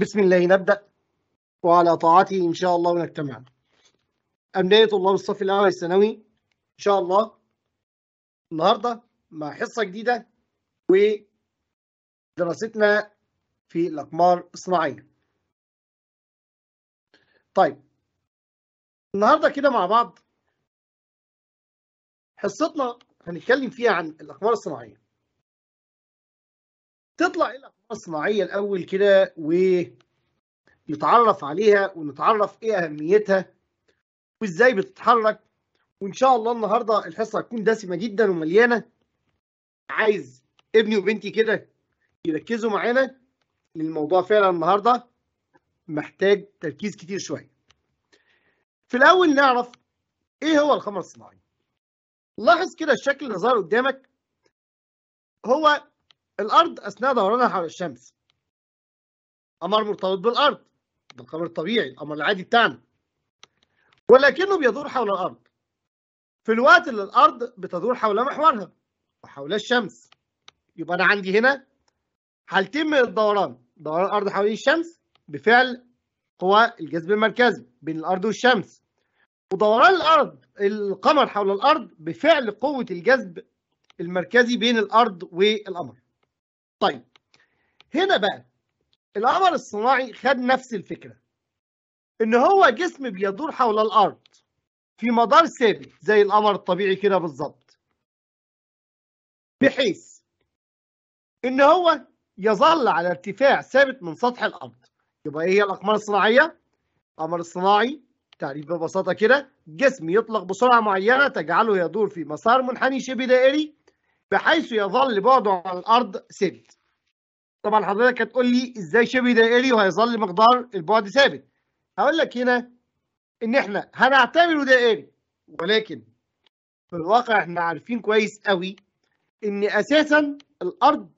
بسم الله نبدأ وعلى طاعته إن شاء الله ونجتمع أمنية طلاب الصف الأول الثانوي إن شاء الله النهاردة مع حصة جديدة ودراستنا في الأقمار الصناعية طيب النهاردة كده مع بعض حصتنا هنتكلم فيها عن الأقمار الصناعية تطلع إيه الأقمار الصناعيه الاول كده ونتعرف عليها ونتعرف ايه اهميتها وازاي بتتحرك وان شاء الله النهارده الحصه هتكون دسمه جدا ومليانه عايز ابني وبنتي كده يركزوا معانا الموضوع فعلا النهارده محتاج تركيز كتير شويه في الاول نعرف ايه هو الخمر الصناعي لاحظ كده الشكل اللي ظهر قدامك هو الأرض أثناء دورانها حول الشمس قمر مرتبط بالأرض بالقمر الطبيعي القمر العادي بتاعنا ولكنه بيدور حول الأرض في الوقت اللي الأرض بتدور حول محورها وحول الشمس يبقى أنا عندي هنا حالتين من الدوران دوران الأرض حوالين الشمس بفعل قوى الجذب المركزي بين الأرض والشمس ودوران الأرض القمر حول الأرض بفعل قوة الجذب المركزي بين الأرض والقمر طيب هنا بقى القمر الصناعي خد نفس الفكره ان هو جسم بيدور حول الارض في مدار ثابت زي القمر الطبيعي كده بالظبط بحيث ان هو يظل على ارتفاع ثابت من سطح الارض يبقى ايه هي الاقمار الصناعيه القمر الصناعي تعريف ببساطه كده جسم يطلق بسرعه معينه تجعله يدور في مسار منحني شبه دائري بحيث يظل بعده عن الارض ثابت طبعا حضرتك هتقول لي ازاي شبه دائري وهيظل مقدار البعد ثابت هقول لك هنا ان احنا هنعتبره دائري ولكن في الواقع احنا عارفين كويس قوي ان اساسا الارض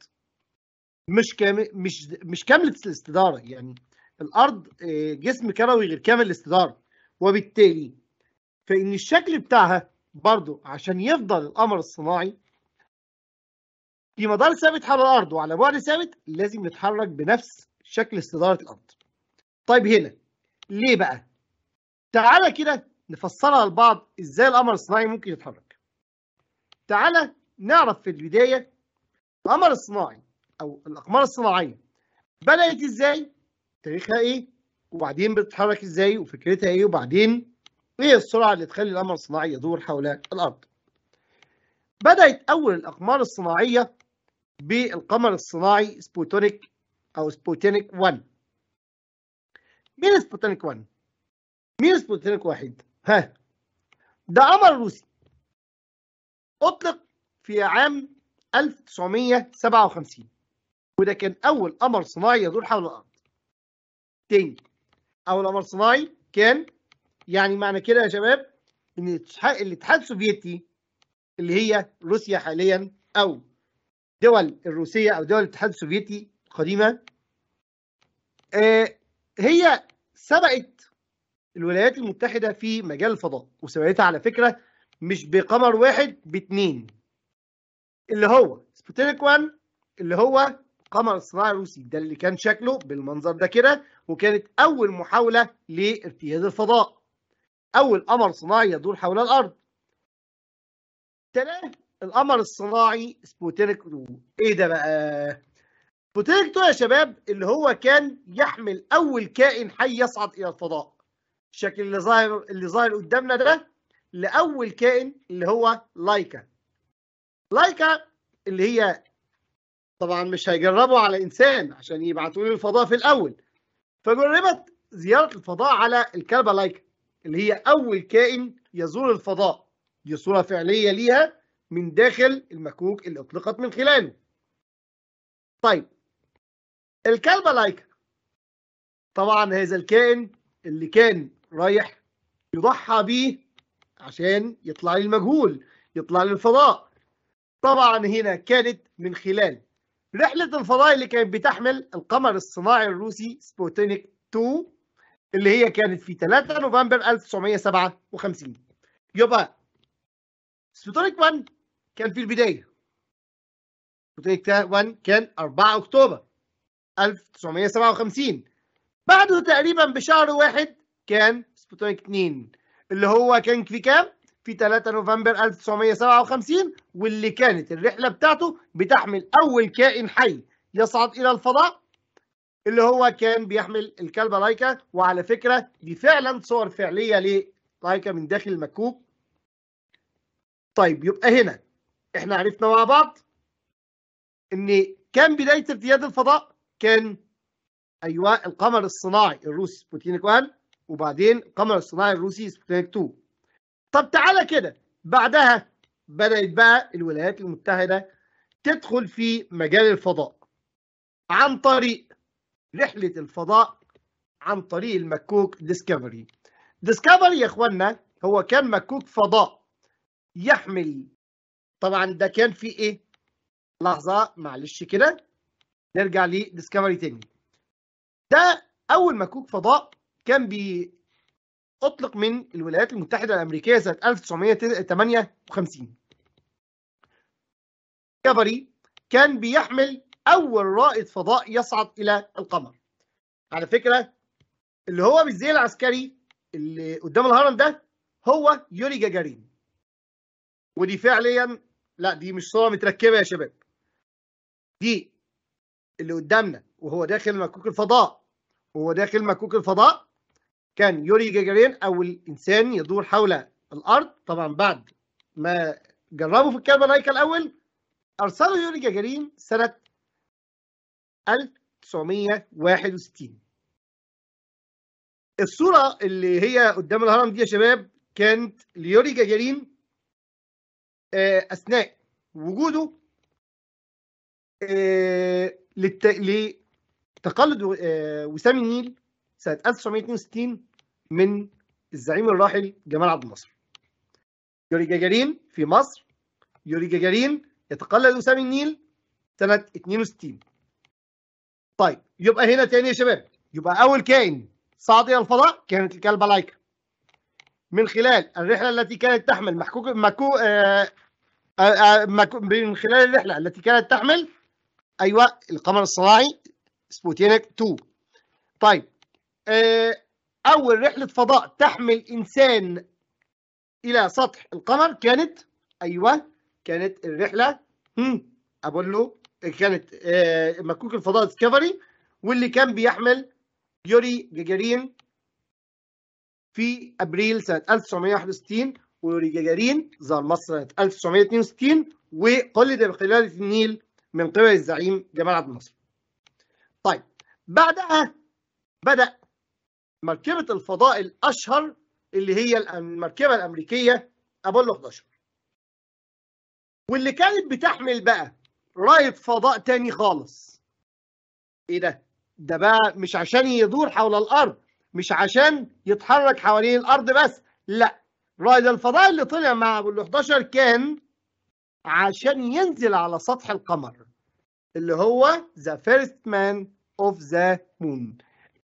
مش كام... مش مش كامله الاستداره يعني الارض آه، جسم كروي غير كامل الاستداره وبالتالي فان الشكل بتاعها برضو عشان يفضل القمر الصناعي في مدار ثابت حول الارض وعلى بعد ثابت لازم نتحرك بنفس شكل استداره الارض طيب هنا ليه بقى تعالى كده نفسرها لبعض ازاي القمر الصناعي ممكن يتحرك تعالى نعرف في البدايه القمر الصناعي او الاقمار الصناعيه بدات ازاي تاريخها ايه وبعدين بتتحرك ازاي وفكرتها ايه وبعدين ايه السرعه اللي تخلي القمر الصناعي يدور حول الارض بدات اول الاقمار الصناعيه بالقمر الصناعي سبوتونيك او سبوتينيك 1 مين سبوتينيك 1 مين سبوتينيك واحد ها ده قمر روسي اطلق في عام 1957 وده كان اول قمر صناعي يدور حول الارض تاني اول قمر صناعي كان يعني معنى كده يا شباب ان الاتحاد السوفيتي اللي هي روسيا حاليا او الدول الروسية أو دول الاتحاد السوفيتي القديمة آه، هي سبقت الولايات المتحدة في مجال الفضاء وسبقتها على فكرة مش بقمر واحد باتنين اللي هو سبوتينيك 1 اللي هو قمر الصناعي الروسي ده اللي كان شكله بالمنظر ده كده وكانت أول محاولة لارتياد الفضاء أول قمر صناعي يدور حول الأرض تلاه القمر الصناعي سبوتينك 2 ايه ده بقى سبوتينك 2 يا شباب اللي هو كان يحمل اول كائن حي يصعد الى الفضاء الشكل اللي ظاهر اللي ظاهر قدامنا ده لاول كائن اللي هو لايكا لايكا اللي هي طبعا مش هيجربوا على انسان عشان يبعتوا له الفضاء في الاول فجربت زياره الفضاء على الكلبه لايكا اللي هي اول كائن يزور الفضاء دي صوره فعليه ليها من داخل المكوك اللي أطلقت من خلاله طيب الكلبة لايكا طبعا هذا الكائن اللي كان رايح يضحى بيه عشان يطلع للمجهول يطلع للفضاء طبعا هنا كانت من خلال رحلة الفضاء اللي كانت بتحمل القمر الصناعي الروسي سبوتينيك 2 اللي هي كانت في 3 نوفمبر 1957 يبقى سبوتينيك 1 كان في البدايه بطوله 1 كان 4 اكتوبر 1957 بعده تقريبا بشهر واحد كان سبوتونيك 2 اللي هو كان في كام؟ في 3 نوفمبر 1957 واللي كانت الرحله بتاعته بتحمل اول كائن حي يصعد الى الفضاء اللي هو كان بيحمل الكلبه لايكا وعلى فكره دي فعلا صور فعليه للايكا من داخل المكوك طيب يبقى هنا احنا عرفنا مع بعض ان كان بدايه ارتياد الفضاء كان ايوه القمر الصناعي الروسي سبوتينيك 1 وبعدين القمر الصناعي الروسي سبوتينيك 2 طب تعالى كده بعدها بدات بقى الولايات المتحده تدخل في مجال الفضاء عن طريق رحله الفضاء عن طريق المكوك ديسكفري ديسكفري يا اخوانا هو كان مكوك فضاء يحمل طبعا ده كان في ايه لحظه معلش كده نرجع لديسكفري تاني ده اول مكوك فضاء كان بي اطلق من الولايات المتحده الامريكيه سنه 1958 ديسكفري كان بيحمل اول رائد فضاء يصعد الى القمر على فكره اللي هو بالزي العسكري اللي قدام الهرم ده هو يوري جاجارين ودي فعليا لا دي مش صورة متركبة يا شباب دي اللي قدامنا وهو داخل مكوك الفضاء وهو داخل مكوك الفضاء كان يوري جاجارين أول إنسان يدور حول الأرض طبعا بعد ما جربوا في الكلب هيكل الأول أرسلوا يوري جاجارين سنة 1961 الصورة اللي هي قدام الهرم دي يا شباب كانت ليوري جاجارين آه، اثناء وجوده آه، لتقلد آه، وسام النيل سنه 1962 من الزعيم الراحل جمال عبد الناصر. يوري جاجارين في مصر يوري جاجارين يتقلد وسام النيل سنه 62. طيب يبقى هنا تاني يا شباب يبقى اول كائن صعد الى الفضاء كانت الكلبه لايكا. من خلال الرحلة التي كانت تحمل محكوك مكو آه, آه،, آه، من خلال الرحلة التي كانت تحمل أيوة القمر الصناعي سبوتينك 2 طيب آه، أول رحلة فضاء تحمل إنسان إلى سطح القمر كانت أيوة كانت الرحلة أبولو كانت مكوك الفضاء ديسكفري واللي كان بيحمل يوري جاجارين في ابريل سنه 1961 وريجاجارين زار مصر سنه 1962 وقلد بقلاده النيل من قبل الزعيم جمال عبد الناصر. طيب بعدها بدا مركبه الفضاء الاشهر اللي هي المركبه الامريكيه ابولو 11 واللي كانت بتحمل بقى رائد فضاء تاني خالص ايه ده ده بقى مش عشان يدور حول الارض مش عشان يتحرك حوالين الارض بس لا رائد الفضاء اللي طلع مع ابو ال 11 كان عشان ينزل على سطح القمر اللي هو ذا فيرست مان اوف ذا مون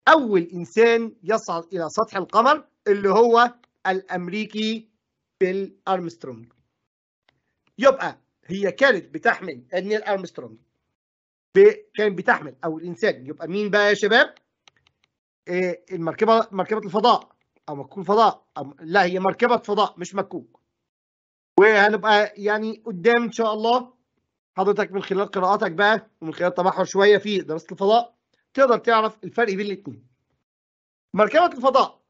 اول انسان يصعد الى سطح القمر اللي هو الامريكي بيل ارمسترونج يبقى هي كانت بتحمل نيل ارمسترونج كان بتحمل او الانسان يبقى مين بقى يا شباب إيه، المركبه مركبه الفضاء او مكوك الفضاء أو لا هي مركبه فضاء مش مكوك وهنبقى يعني قدام ان شاء الله حضرتك من خلال قراءاتك بقى ومن خلال تبحر شويه في دراسه الفضاء تقدر تعرف الفرق بين الاثنين مركبه الفضاء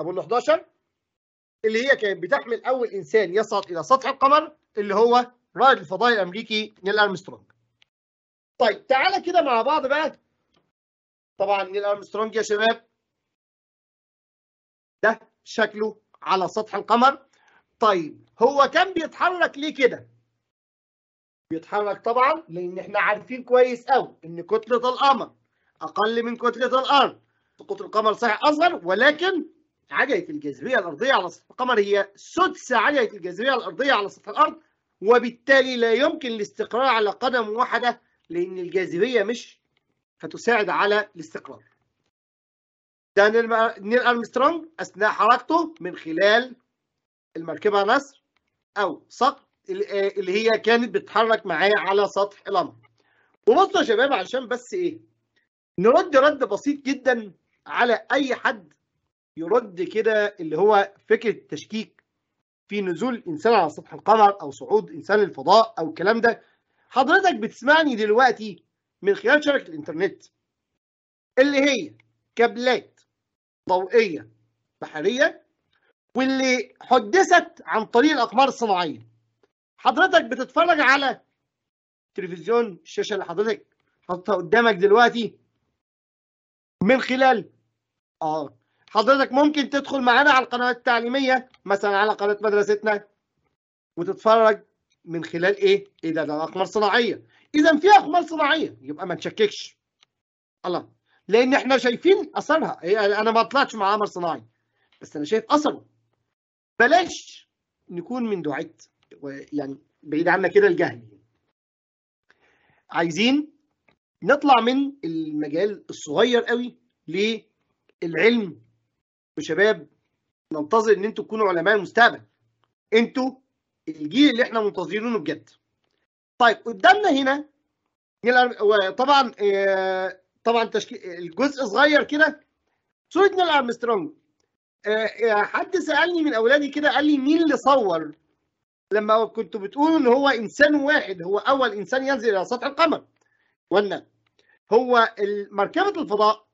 ابو ال 11 اللي هي كانت بتحمل اول انسان يصعد الى سطح القمر اللي هو رائد الفضاء الامريكي نيل ارمسترونج طيب تعالى كده مع بعض بقى طبعا نيل ارمسترونج يا شباب ده شكله على سطح القمر طيب هو كان بيتحرك ليه كده بيتحرك طبعا لان احنا عارفين كويس قوي ان كتله القمر اقل من كتله الارض قطر القمر صحيح اصغر ولكن عجله الجاذبيه الارضيه على سطح القمر هي سدس عجله الجاذبيه الارضيه على سطح الارض وبالتالي لا يمكن الاستقرار على قدم واحده لان الجاذبيه مش فتساعد على الاستقرار ده نيل أرمسترونج أثناء حركته من خلال المركبة نصر أو صقر آه، اللي هي كانت بتتحرك معاه على سطح القمر وبصوا يا شباب علشان بس إيه نرد رد بسيط جدا على أي حد يرد كده اللي هو فكرة التشكيك في نزول إنسان على سطح القمر أو صعود إنسان للفضاء أو الكلام ده حضرتك بتسمعني دلوقتي من خلال شبكه الانترنت اللي هي كابلات ضوئيه بحريه واللي حدثت عن طريق الاقمار الصناعيه حضرتك بتتفرج على تلفزيون الشاشه اللي حضرتك حاططها قدامك دلوقتي من خلال اه حضرتك ممكن تدخل معانا على القنوات التعليميه مثلا على قناه مدرستنا وتتفرج من خلال ايه؟ ايه ده ده اقمار صناعيه اذا في اقمار صناعيه يبقى ما تشككش الله لان احنا شايفين اثرها إيه؟ انا ما طلعتش مع قمر صناعي بس انا شايف اثره بلاش نكون من دعاه يعني بعيد عنا كده الجهل عايزين نطلع من المجال الصغير قوي للعلم وشباب ننتظر ان انتوا تكونوا علماء المستقبل انتوا الجيل اللي احنا منتظرينه بجد طيب قدامنا هنا آه، طبعا طبعا تشكيل الجزء صغير كده صوره نيل ارمسترونج آه، آه، حد سالني من اولادي كده قال لي مين اللي صور لما كنت بتقولوا ان هو انسان واحد هو اول انسان ينزل الى سطح القمر قلنا هو مركبه الفضاء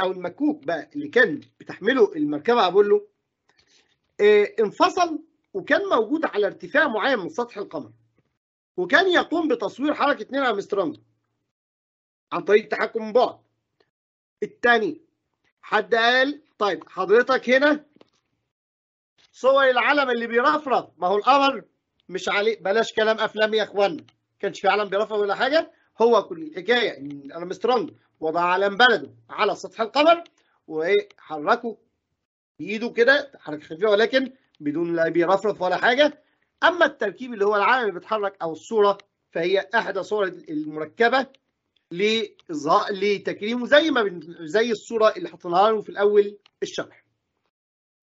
او المكوك بقى اللي كان بتحمله المركبه ابولو انفصل وكان موجود على ارتفاع معين من سطح القمر وكان يقوم بتصوير حركة نيل أرمسترونج عن طريق التحكم من بعد الثاني حد قال طيب حضرتك هنا صور العلم اللي بيرفرف ما هو القمر مش عليه بلاش كلام افلام يا اخوانا كانش في علم بيرفرف ولا حاجه هو كل الحكايه ان ارمسترونج وضع علم بلده على سطح القمر وحركه بايده كده حركه خفيفه ولكن بدون لا بيرفرف ولا حاجه اما التركيب اللي هو العالم اللي بيتحرك او الصوره فهي احدى صور المركبه لتكريمه زي ما زي الصوره اللي حطيناها له في الاول الشرح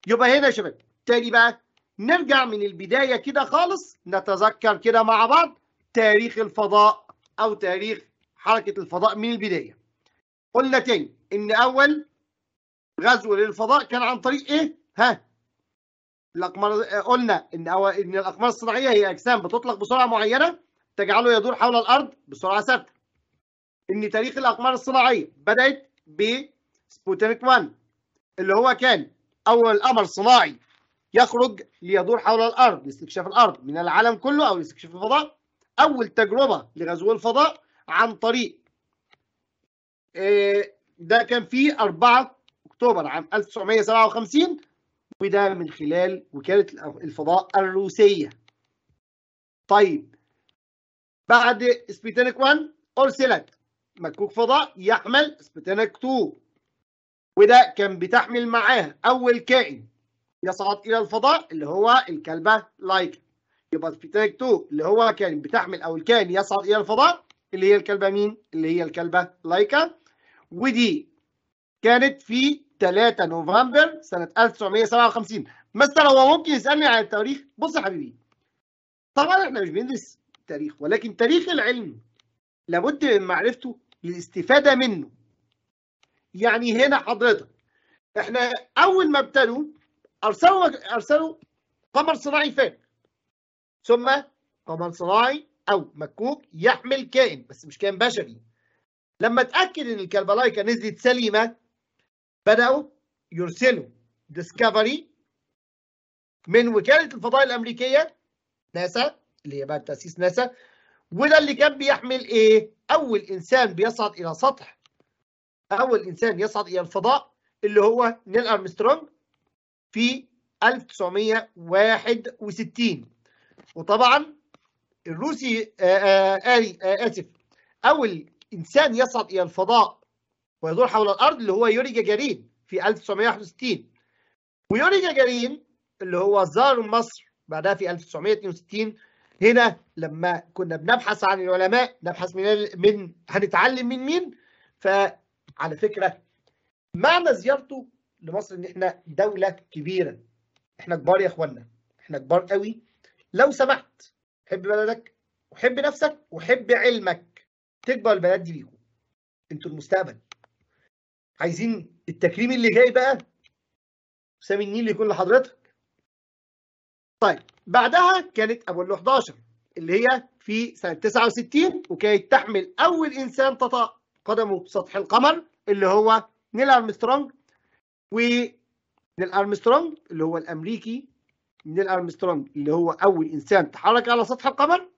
يبقى هنا يا شباب تاني بقى نرجع من البدايه كده خالص نتذكر كده مع بعض تاريخ الفضاء او تاريخ حركه الفضاء من البدايه قلنا تاني ان اول غزو للفضاء كان عن طريق ايه ها الاقمار قلنا ان أو ان الاقمار الصناعيه هي اجسام بتطلق بسرعه معينه تجعله يدور حول الارض بسرعه ثابته. ان تاريخ الاقمار الصناعيه بدات بسبوتينيك 1 اللي هو كان اول قمر صناعي يخرج ليدور حول الارض لاستكشاف الارض من العالم كله او لاستكشاف الفضاء اول تجربه لغزو الفضاء عن طريق آه، ده كان في 4 اكتوبر عام 1957 وده من خلال وكالة الفضاء الروسية طيب بعد سبيتانيك 1 أرسلت مكوك فضاء يحمل سبيتانيك 2 وده كان بتحمل معاه أول كائن يصعد إلى الفضاء اللي هو الكلبة لايكا يبقى سبيتانيك 2 اللي هو كان بتحمل أول كائن يصعد إلى الفضاء اللي هي الكلبة مين؟ اللي هي الكلبة لايكا ودي كانت في 3 نوفمبر سنة 1957 مستر هو ممكن يسألني عن التاريخ؟ بص يا حبيبي طبعا احنا مش بندرس تاريخ ولكن تاريخ العلم لابد من معرفته للاستفادة منه يعني هنا حضرتك احنا أول ما ابتدوا أرسلوا أرسلوا قمر صناعي فات ثم قمر صناعي أو مكوك يحمل كائن بس مش كائن بشري لما اتأكد إن الكالبلايكا نزلت سليمة بدأوا يرسلوا ديسكفري من وكالة الفضاء الأمريكية ناسا اللي هي بعد تأسيس ناسا وده اللي كان بيحمل إيه؟ أول إنسان بيصعد إلى سطح أول إنسان يصعد إلى الفضاء اللي هو نيل أرمسترونج في 1961 وطبعا الروسي آه آه آه آسف أول إنسان يصعد إلى الفضاء ويدور حول الارض اللي هو يوري جاجارين في 1961 ويوري جاجارين اللي هو زار مصر بعدها في 1962 هنا لما كنا بنبحث عن العلماء نبحث من من هنتعلم من مين فعلى فكره معنى زيارته لمصر ان احنا دوله كبيره احنا كبار يا اخوانا احنا كبار قوي لو سمحت حب بلدك وحب نفسك وحب علمك تكبر البلد دي ليكم انتوا المستقبل عايزين التكريم اللي جاي بقى سامي النيل يكون لحضرتك طيب بعدها كانت ابو ال 11 اللي هي في سنه 69 وكانت تحمل اول انسان تطأ قدمه سطح القمر اللي هو نيل ارمسترونج ونيل ارمسترونج اللي هو الامريكي نيل ارمسترونج اللي هو اول انسان تحرك على سطح القمر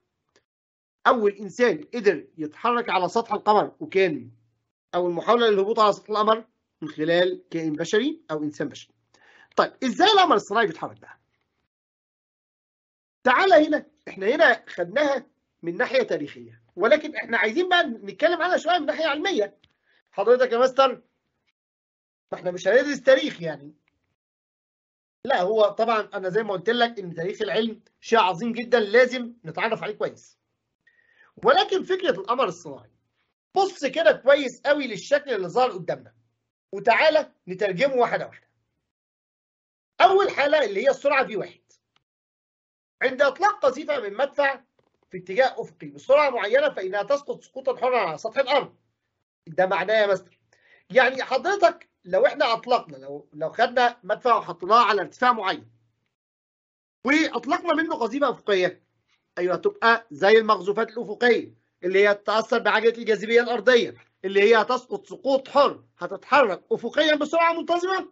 اول انسان قدر يتحرك على سطح القمر وكان او المحاوله للهبوط على سطح القمر من خلال كائن بشري او انسان بشري طيب ازاي القمر الصناعي بيتحرك بقى تعالى هنا احنا هنا خدناها من ناحيه تاريخيه ولكن احنا عايزين بقى نتكلم عنها شويه من ناحيه علميه حضرتك يا مستر احنا مش هندرس تاريخ يعني لا هو طبعا انا زي ما قلت لك ان تاريخ العلم شيء عظيم جدا لازم نتعرف عليه كويس ولكن فكره القمر الصناعي بص كده كويس قوي للشكل اللي ظهر قدامنا وتعالى نترجمه واحده واحده اول حاله اللي هي السرعه في واحد عند اطلاق قذيفه من مدفع في اتجاه افقي بسرعه معينه فانها تسقط سقوطا حرا على سطح الارض ده معناه يا مستر يعني حضرتك لو احنا اطلقنا لو لو خدنا مدفع وحطيناه على ارتفاع معين واطلقنا منه قذيفه افقيه ايوه تبقى زي المقذوفات الافقيه اللي هي تتأثر بعجلة الجاذبية الأرضية اللي هي هتسقط سقوط حر هتتحرك أفقيا بسرعة منتظمة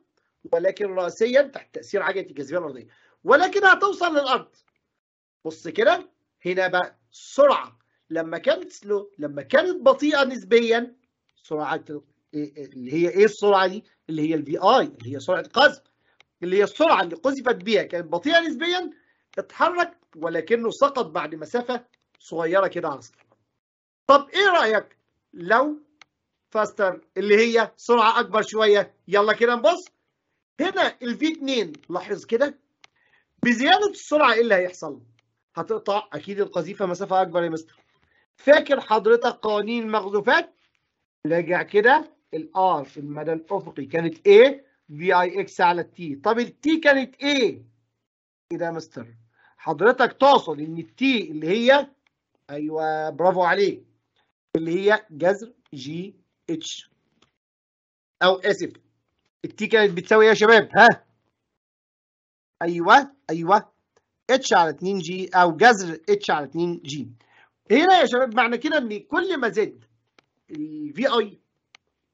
ولكن رأسيا تحت تأثير عجلة الجاذبية الأرضية ولكن هتوصل للأرض بص كده هنا بقى سرعة لما كانت سلو لما كانت بطيئة نسبيا سرعة إيه، اللي هي ايه السرعة دي؟ اللي هي البي اي اللي هي سرعة قذف اللي هي السرعة اللي قذفت بيها كانت بطيئة نسبيا اتحرك ولكنه سقط بعد مسافة صغيرة كده على السطح طب ايه رايك لو فاستر اللي هي سرعه اكبر شويه يلا كده نبص هنا الفي 2 لاحظ كده بزياده السرعه ايه اللي هيحصل هتقطع اكيد القذيفه مسافه اكبر يا مستر فاكر حضرتك قوانين المخزوفات راجع كده الار في المدى الافقي كانت ايه في اي اكس على التي طب التي كانت ايه ايه ده يا مستر حضرتك تقصد ان التي اللي هي ايوه برافو عليك اللي هي جذر جي اتش او اسف التي كانت بتساوي ايه يا شباب ها ايوه ايوه اتش على 2 جي او جذر اتش على 2 جي هنا يا شباب معنى كده ان كل ما زاد الفي اي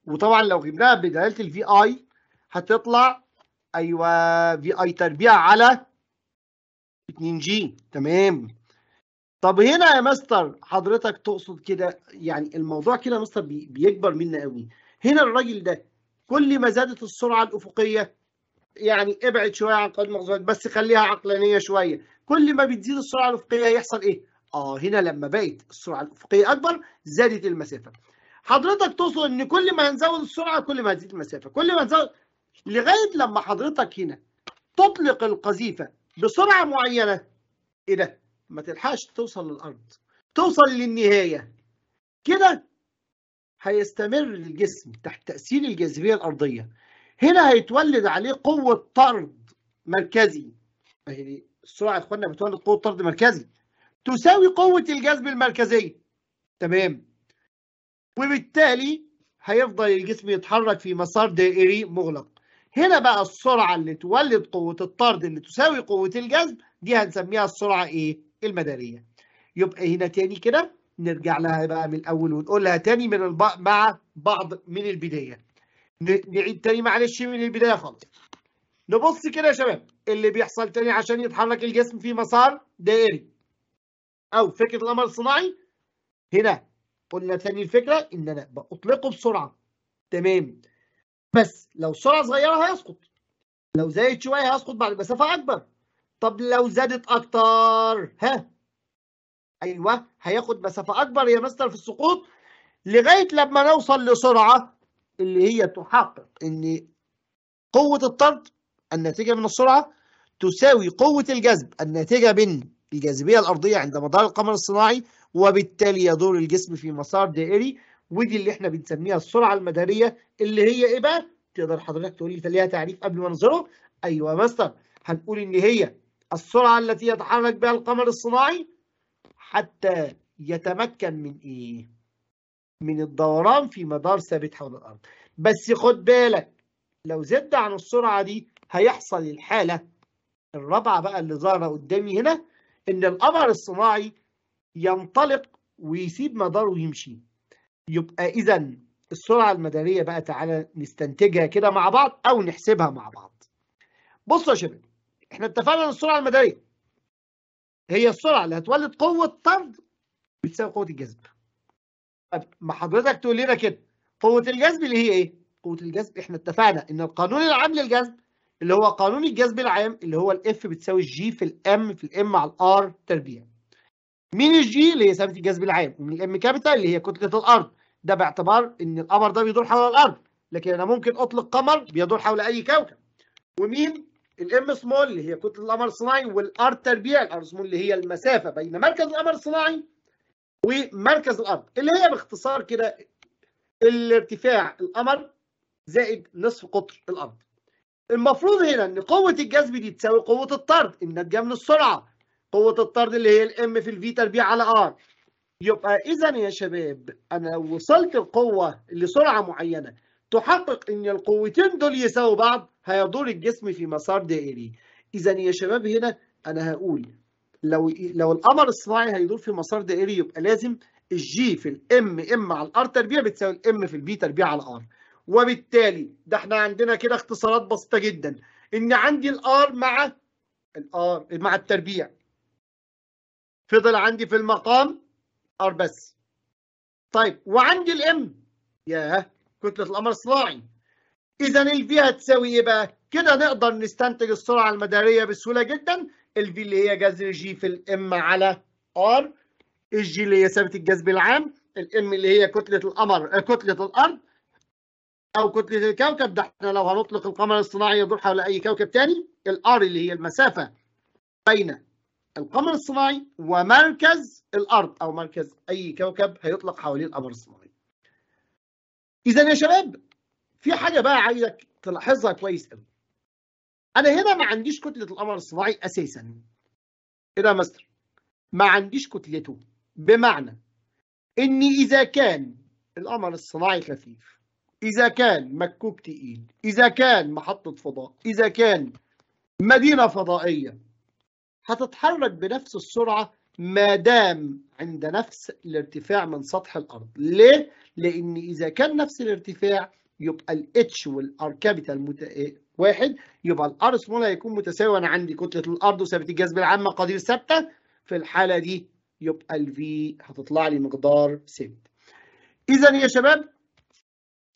وطبعا لو جبناها بدلاله الفي اي هتطلع ايوه في اي تربيع على 2 جي تمام طب هنا يا مستر حضرتك تقصد كده يعني الموضوع كده يا مستر بيكبر منا قوي هنا الراجل ده كل ما زادت السرعه الافقيه يعني ابعد شويه عن قائد المخزونات بس خليها عقلانيه شويه كل ما بتزيد السرعه الافقيه يحصل ايه اه هنا لما بقت السرعه الافقيه اكبر زادت المسافه حضرتك تقصد ان كل ما هنزود السرعه كل ما هتزيد المسافه كل ما هنزود لغايه لما حضرتك هنا تطلق القذيفه بسرعه معينه ايه ده ما تلحقش توصل للأرض توصل للنهاية كده هيستمر الجسم تحت تأثير الجاذبية الأرضية هنا هيتولد عليه قوة طرد مركزي السرعة يعني يا اخوانا بتولد قوة طرد مركزي تساوي قوة الجذب المركزية تمام وبالتالي هيفضل الجسم يتحرك في مسار دائري مغلق هنا بقى السرعة اللي تولد قوة الطرد اللي تساوي قوة الجذب دي هنسميها السرعة ايه؟ المدارية يبقى هنا تاني كده نرجع لها بقى من الأول ونقولها تاني من الب... مع بعض من البداية نعيد تاني معلش من البداية خالص نبص كده يا شباب اللي بيحصل تاني عشان يتحرك الجسم في مسار دائري أو فكرة القمر الصناعي هنا قلنا تاني الفكرة إن أنا بأطلقه بسرعة تمام بس لو سرعة صغيرة هيسقط لو زايد شوية هيسقط بعد مسافة أكبر طب لو زادت اكتر ها ايوه هياخد مسافه اكبر يا مستر في السقوط لغايه لما نوصل لسرعه اللي هي تحقق ان قوه الطرد الناتجه من السرعه تساوي قوه الجذب الناتجه من الجاذبيه الارضيه عند مدار القمر الصناعي وبالتالي يدور الجسم في مسار دائري ودي اللي احنا بنسميها السرعه المداريه اللي هي ايه بقى؟ تقدر حضرتك تقول لي ليها تعريف قبل ما نظهره؟ ايوه يا مستر هنقول ان هي السرعة التي يتحرك بها القمر الصناعي حتى يتمكن من إيه؟ من الدوران في مدار ثابت حول الأرض بس خد بالك لو زدت عن السرعة دي هيحصل الحالة الرابعة بقى اللي ظاهرة قدامي هنا إن القمر الصناعي ينطلق ويسيب مداره ويمشي يبقى إذا السرعة المدارية بقى تعالى نستنتجها كده مع بعض أو نحسبها مع بعض بصوا يا شباب احنا اتفقنا ان السرعه المداريه هي السرعه اللي هتولد قوه طرد بتساوي قوه الجذب طب ما حضرتك تقول لنا كده قوه الجذب اللي هي ايه قوه الجذب احنا اتفقنا ان القانون العام للجذب اللي هو قانون الجذب العام اللي هو الاف بتساوي الجي في الام في الام على الار تربيع مين الجي اللي هي ثابت الجذب العام ومن الام كابيتال اللي هي كتله الارض ده باعتبار ان القمر ده بيدور حول الارض لكن انا ممكن اطلق قمر بيدور حول اي كوكب ومين الام سمول اللي هي كتله القمر الصناعي والار تربيع الار سمول اللي هي المسافه بين مركز القمر الصناعي ومركز الارض اللي هي باختصار كده الارتفاع القمر زائد نصف قطر الارض المفروض هنا ان قوه الجذب دي تساوي قوه الطرد الناتجه من السرعه قوه الطرد اللي هي الام في الفي تربيع على ار يبقى اذا يا شباب انا لو وصلت القوه لسرعه معينه تحقق ان القوتين دول يساوي بعض هيدور الجسم في مسار دائري اذا يا شباب هنا انا هقول لو لو القمر الصناعي هيدور في مسار دائري يبقى لازم الجي في الام ام على الار تربيع بتساوي الام في البي تربيع على الار وبالتالي ده احنا عندنا كده اختصارات بسيطه جدا ان عندي الار مع الار مع التربيع فضل عندي في المقام ار بس طيب وعندي الام ياه كتله القمر الصناعي اذا الفي هتساوي ايه بقى كده نقدر نستنتج السرعه المداريه بسهوله جدا الفي اللي هي جذر جي في الام على ار الجي اللي هي ثابت الجذب العام الام اللي هي كتله القمر آه، كتله الارض او كتله الكوكب ده احنا لو هنطلق القمر الصناعي يدور حول اي كوكب تاني الار اللي هي المسافه بين القمر الصناعي ومركز الارض او مركز اي كوكب هيطلق حواليه القمر الصناعي. اذا يا شباب في حاجه بقى عايزك تلاحظها كويس قوي انا هنا ما عنديش كتله القمر الصناعي اساسا ايه ده يا مستر ما عنديش كتلته بمعنى ان اذا كان القمر الصناعي خفيف اذا كان مكوك تقيل اذا كان محطه فضاء اذا كان مدينه فضائيه هتتحرك بنفس السرعه ما دام عند نفس الارتفاع من سطح الارض ليه لان اذا كان نفس الارتفاع يبقى الاتش والار كابيتال مت... إيه، واحد يبقى الار سمول هيكون متساوي انا عندي كتله الارض وثابت الجاذب العامه قدير ثابته في الحاله دي يبقى الفي هتطلع لي مقدار ثابت. اذا يا شباب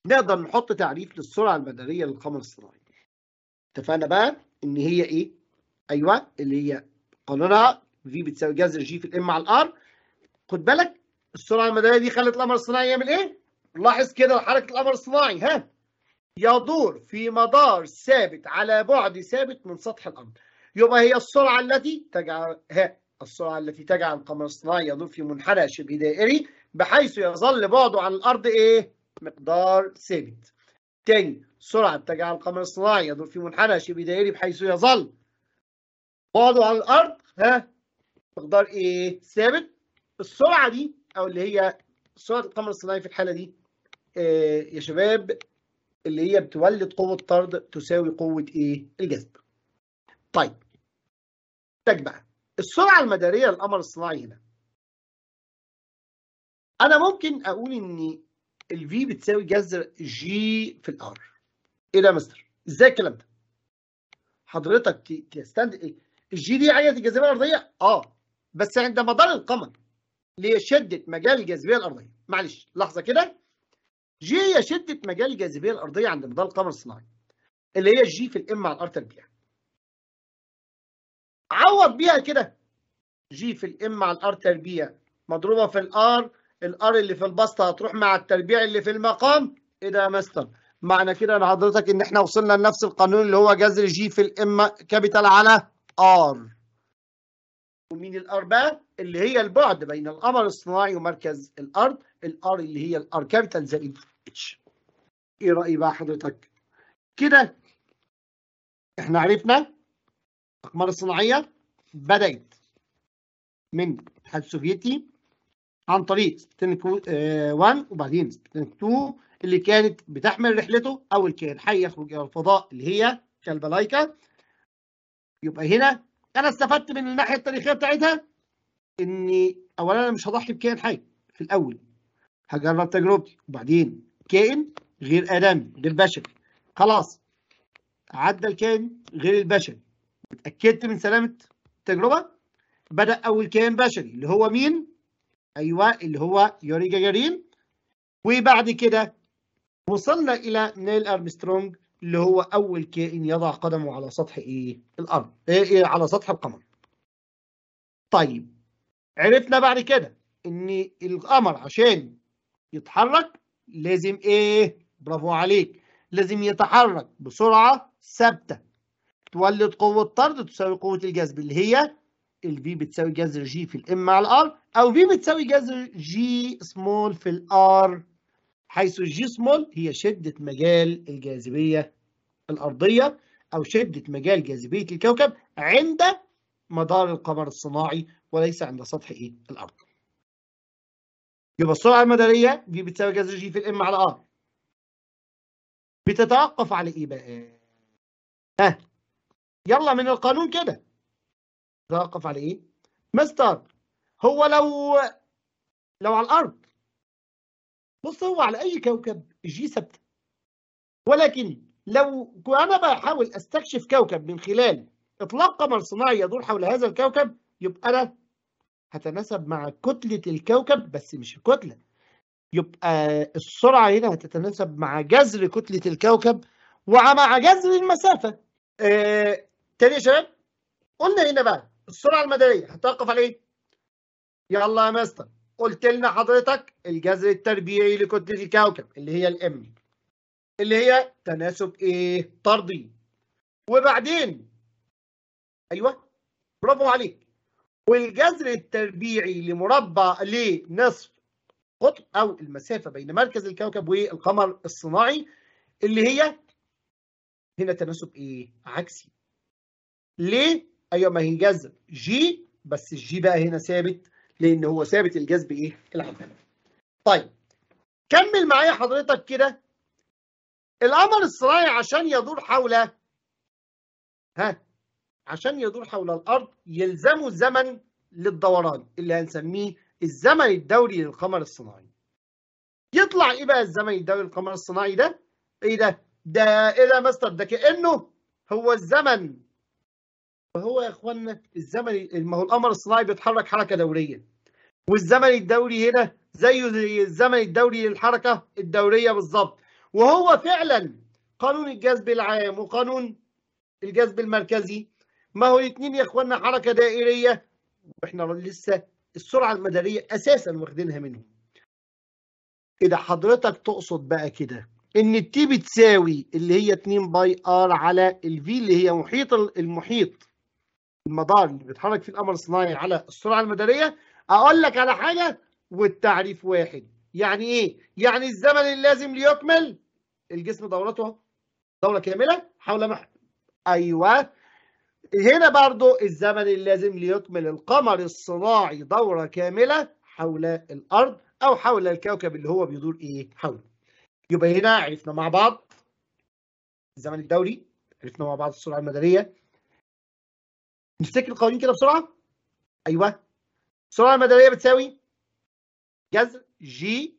نقدر نحط تعريف للسرعه المداريه للقمر الصناعي. اتفقنا بقى ان هي ايه؟ ايوه اللي هي قانونها في بتساوي جذر جي في الام على الار. خد بالك السرعه المداريه دي خلت القمر الصناعي يعمل ايه؟ لاحظ كده حركة القمر الصناعي ها يدور في مدار ثابت على بعد ثابت من سطح القمر يبقى هي السرعة التي تجعل ها السرعة التي تجعل القمر الصناعي يدور في منحنى شبه دائري بحيث يظل بعده عن الأرض إيه؟ مقدار ثابت. تاني سرعة تجعل القمر الصناعي يدور في منحنى شبه دائري بحيث يظل بعده عن الأرض ها مقدار إيه؟ ثابت. السرعة دي أو اللي هي سرعة القمر الصناعي في الحالة دي آه، يا شباب اللي هي بتولد قوة طرد تساوي قوة ايه؟ الجذب. طيب تجمع السرعة المدارية للقمر الصناعي هنا انا ممكن اقول ان V بتساوي جذر جي في الار ايه ده يا مستر؟ ازاي الكلام ده؟ حضرتك تستند ايه؟ الجي دي عية الجاذبية الأرضية؟ اه بس عند مدار القمر ليشدد مجال الجاذبية الأرضية معلش لحظة كده جي هي شدة مجال الجاذبية الأرضية عند مدار القمر الصناعي اللي هي الجي في الام على الار تربيع عوض بيها كده جي في الام على الار تربيع مضروبة في الار الار اللي في البسطة هتروح مع التربيع اللي في المقام ايه ده يا مستر معنى كده يا حضرتك ان احنا وصلنا لنفس القانون اللي هو جذر جي في الام كابيتال على ار ومين الار بقى اللي هي البعد بين القمر الصناعي ومركز الارض الار اللي هي الار كابيتال زائد اتش ايه راي بقى حضرتك كده احنا عرفنا الاقمار الصناعيه بدات من الاتحاد السوفيتي عن طريق سبوتنيك 1 آه، وبعدين سبوتنيك 2 اللي كانت بتحمل رحلته او كان حي يخرج الى الفضاء اللي هي كالبلايكا يبقى هنا انا استفدت من الناحيه التاريخيه بتاعتها اني اولا انا مش هضحي بكائن حي في الاول هجرب تجربتي وبعدين كائن غير آدمي غير بشري خلاص عدى الكائن غير البشري اتأكدت من سلامة التجربة بدأ أول كائن بشري اللي هو مين؟ أيوه اللي هو يوري جاجارين وبعد كده وصلنا إلى نيل أرمسترونج اللي هو أول كائن يضع قدمه على سطح إيه؟ الأرض إيه, إيه على سطح القمر. طيب عرفنا بعد كده إن القمر عشان يتحرك لازم ايه برافو عليك لازم يتحرك بسرعة ثابتة تولد قوة طرد تساوي قوة الجذب اللي هي ال V بتساوي جذر G في ال M على R أو V بتساوي جذر G سمول في ال R حيث G سمول هي شدة مجال الجاذبية الأرضية أو شدة مجال جاذبية الكوكب عند مدار القمر الصناعي وليس عند سطح إيه الأرض. يبقى السرعه المداريه دي بتساوي جذر جي في الام على ار بتتوقف على ايه بقى؟ ها يلا من القانون كده تتوقف على ايه؟ مستر هو لو لو على الارض بص هو على اي كوكب جي ثابته ولكن لو انا بحاول استكشف كوكب من خلال اطلاق قمر صناعي يدور حول هذا الكوكب يبقى انا هتناسب مع كتلة الكوكب بس مش الكتلة يبقى السرعة هنا هتتناسب مع جذر كتلة الكوكب ومع جذر المسافة آه، تاني يا شباب قلنا هنا بقى السرعة المدارية هتوقف على ايه؟ يلا يا مستر قلت لنا حضرتك الجذر التربيعي لكتلة الكوكب اللي هي الام اللي هي تناسب ايه؟ طردي وبعدين ايوه برافو عليك والجذر التربيعي لمربع لنصف قطب أو المسافة بين مركز الكوكب والقمر الصناعي اللي هي هنا تناسب إيه؟ عكسي. ليه؟ أيوة ما هي جذر جي بس الجي بقى هنا ثابت لأن هو ثابت الجذب إيه؟ العمل. طيب كمل معايا حضرتك كده القمر الصناعي عشان يدور حول ها عشان يدور حول الأرض يلزمه زمن للدوران اللي هنسميه الزمن الدوري للقمر الصناعي يطلع ايه بقى الزمن الدوري للقمر الصناعي ده ايه ده ده ايه ده مستر ده كانه هو الزمن وهو يا اخوانا الزمن ما هو القمر الصناعي بيتحرك حركه دوريه والزمن الدوري هنا زيه زي الزمن الدوري للحركه الدوريه بالظبط وهو فعلا قانون الجذب العام وقانون الجذب المركزي ما هو الاثنين يا اخوانا حركه دائريه واحنا لسه السرعه المداريه اساسا واخدينها منهم اذا حضرتك تقصد بقى كده ان التي بتساوي اللي هي 2 باي ار على الفي اللي هي محيط المحيط المدار اللي بيتحرك فيه القمر الصناعي على السرعه المداريه اقول لك على حاجه والتعريف واحد يعني ايه يعني الزمن اللازم ليكمل الجسم دورته دوره كامله حول محور ايوه هنا برضو الزمن اللازم ليكمل القمر الصناعي دورة كاملة حول الأرض أو حول الكوكب اللي هو بيدور إيه حوله يبقى هنا عرفنا مع بعض الزمن الدوري عرفنا مع بعض السرعة المدارية نفتكر القوانين كده بسرعة أيوه السرعة المدارية بتساوي جذر جي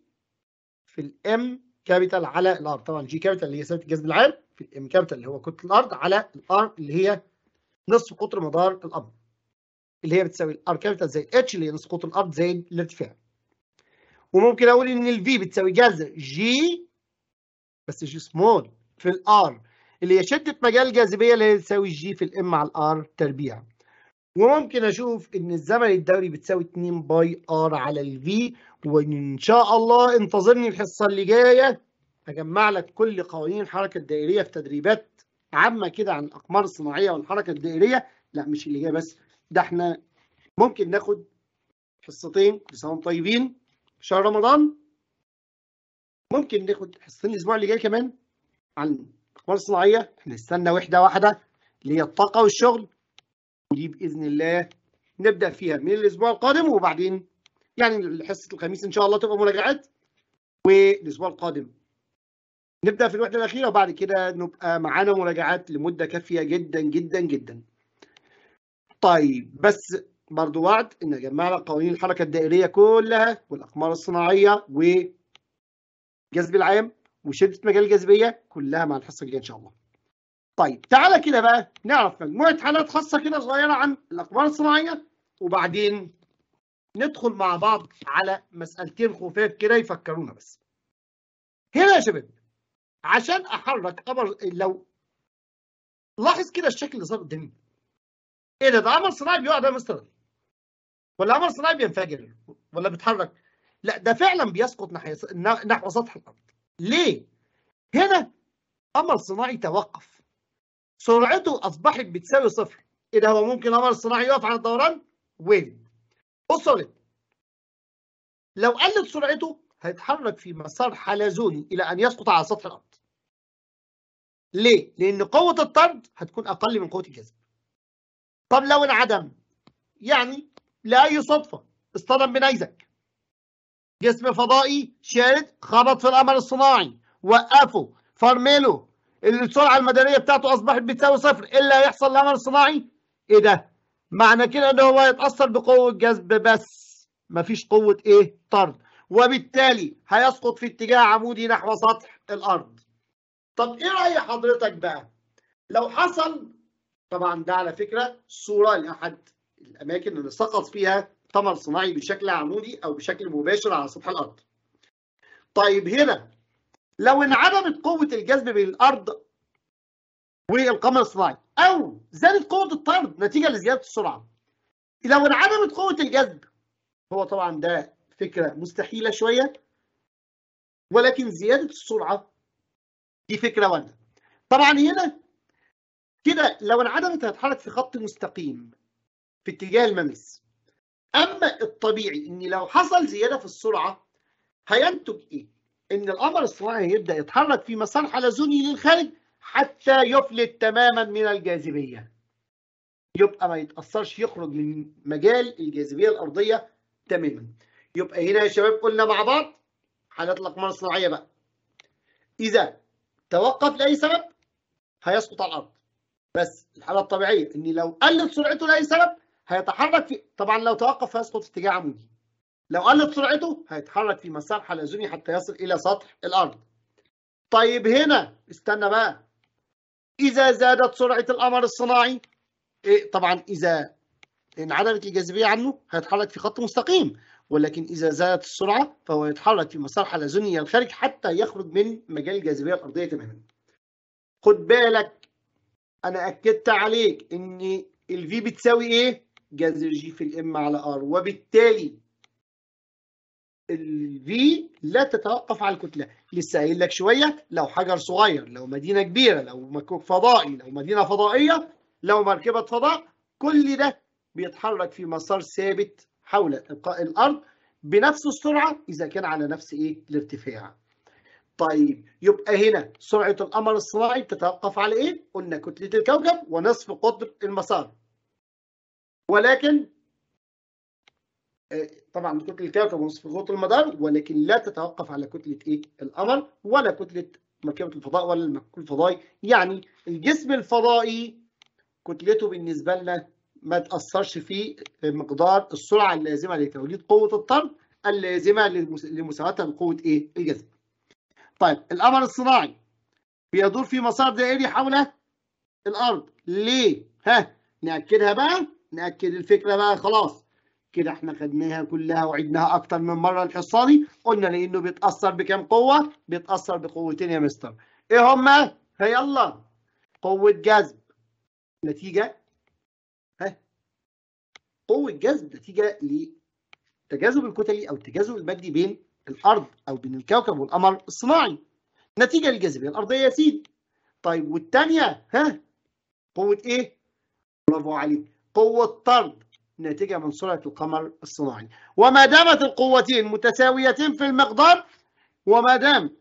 في الام كابيتال على الارض طبعا جي كابيتال اللي هي ثابت الجذب العام في الام كابيتال اللي هو كتله الارض على الارض اللي هي نصف قطر مدار الارض اللي هي بتساوي الار كابيتال زائد اتش اللي هي نصف قطر الأرض زائد الارتفاع وممكن أقول إن الفي بتساوي جذر جي بس جي سمول في الار اللي هي شدة مجال الجاذبية اللي هي بتساوي جي في الام على الار تربيع وممكن اشوف ان الزمن الدوري بتساوي 2 باي ار على الفي وان شاء الله انتظرني الحصه اللي جايه اجمع لك كل قوانين الحركه الدائريه في تدريبات عامه كده عن الاقمار الصناعيه والحركه الدائريه لا مش اللي جاي بس ده احنا ممكن ناخد حصتين لسهم طيبين في شهر رمضان ممكن ناخد حصتين الاسبوع اللي جاي كمان عن الاقمار الصناعيه نستنى وحده واحده اللي هي الطاقه والشغل ودي باذن الله نبدا فيها من الاسبوع القادم وبعدين يعني حصه الخميس ان شاء الله تبقى مراجعات والاسبوع القادم نبدا في الوحده الاخيره وبعد كده نبقى معانا مراجعات لمده كافيه جدا جدا جدا طيب بس برضو وعد ان اجمع لك قوانين الحركه الدائريه كلها والاقمار الصناعيه وجذب العام وشده مجال الجاذبيه كلها مع الحصه الجايه ان شاء الله طيب تعالى كده بقى نعرف مجموعه حالات خاصه كده صغيره عن الاقمار الصناعيه وبعدين ندخل مع بعض على مسالتين خفاف كده يفكرونا بس هنا يا شباب عشان احرك قمر لو لاحظ كده الشكل اللي صار قدامي ايه ده ده قمر صناعي بيقع ده يا مستر ولا قمر صناعي بينفجر ولا بيتحرك لا ده فعلا بيسقط نحو سطح الارض ليه هنا قمر صناعي توقف سرعته اصبحت بتساوي صفر ايه ده هو ممكن قمر صناعي يقف على الدوران وين وصلت لو قلت سرعته هيتحرك في مسار حلزوني إلى أن يسقط على سطح الأرض ليه؟ لأن قوة الطرد هتكون أقل من قوة الجذب طب لو انعدم يعني لأي صدفة اصطدم بنيزك جسم فضائي شارد خبط في القمر الصناعي وقفه فرمله السرعة المدنيه بتاعته أصبحت بتساوي صفر إيه اللي هيحصل الصناعي؟ إيه ده؟ معنى كده إن هو هيتأثر بقوة جذب بس مفيش قوة إيه؟ طرد وبالتالي هيسقط في اتجاه عمودي نحو سطح الارض طب ايه راي حضرتك بقى لو حصل طبعا ده على فكره صوره لاحد الاماكن اللي سقط فيها قمر صناعي بشكل عمودي او بشكل مباشر على سطح الارض طيب هنا لو انعدمت قوه الجذب بين الارض والقمر الصناعي او زادت قوه الطرد نتيجه لزياده السرعه لو انعدمت قوه الجذب هو طبعا ده فكره مستحيله شويه ولكن زياده السرعه دي فكره واحده طبعا هنا كده لو انعدمت هتحرك في خط مستقيم في اتجاه الممس اما الطبيعي ان لو حصل زياده في السرعه هينتج ايه ان القمر الصناعي هيبدا يتحرك في مسار حلزوني للخارج حتى يفلت تماما من الجاذبيه يبقى ما يتاثرش يخرج من مجال الجاذبيه الارضيه تماما يبقى هنا يا شباب قلنا مع بعض هنطلق الأقمار صناعيه بقى اذا توقف لاي سبب هيسقط على الارض بس الحاله الطبيعيه ان لو قلت سرعته لاي سبب هيتحرك في طبعا لو توقف هيسقط في اتجاه عمودي لو قلت سرعته هيتحرك في مسار حلزوني حتى يصل الى سطح الارض طيب هنا استنى بقى اذا زادت سرعه القمر الصناعي إيه طبعا اذا انعدمت الجاذبيه عنه هيتحرك في خط مستقيم ولكن إذا زادت السرعة فهو يتحرك في مسار حلزوني ينخرج حتى يخرج من مجال الجاذبية الأرضية تماما. خد بالك أنا أكدت عليك إن V بتساوي إيه؟ جذر جي في الإم على آر وبالتالي V لا تتوقف على الكتلة لسه قايل لك شوية لو حجر صغير لو مدينة كبيرة لو مكوك فضائي لو مدينة فضائية لو مركبة فضاء كل ده بيتحرك في مسار ثابت حول ابقاء الارض بنفس السرعه اذا كان على نفس ايه الارتفاع طيب يبقى هنا سرعه القمر الصناعي بتتوقف على ايه قلنا كتله الكوكب ونصف قطر المسار ولكن آه، طبعا كتله الكوكب ونصف قطر المدار ولكن لا تتوقف على كتله ايه القمر ولا كتله مركبه الفضاء ولا المكوك الفضائي يعني الجسم الفضائي كتلته بالنسبه لنا ما تأثرش في مقدار السرعة اللازمة لتوليد قوة الطرد اللازمة لمساواتها بقوة إيه؟ الجذب. طيب القمر الصناعي بيدور في مسار دائري حول الأرض ليه؟ ها نأكدها بقى نأكد الفكرة بقى خلاص كده احنا خدناها كلها وعدناها أكتر من مرة الحصة دي قلنا لأنه بيتأثر بكام قوة؟ بيتأثر بقوتين يا مستر. إيه هما؟ هيلا قوة جذب نتيجة قوة جذب نتيجة للتجاذب الكتلي أو التجاذب المادي بين الأرض أو بين الكوكب والقمر الصناعي نتيجة للجاذبية الأرضية يا سيدي طيب والثانية ها قوة إيه؟ برافو عليك قوة طرد ناتجة من سرعة القمر الصناعي وما دامت القوتين متساويتين في المقدار وما دام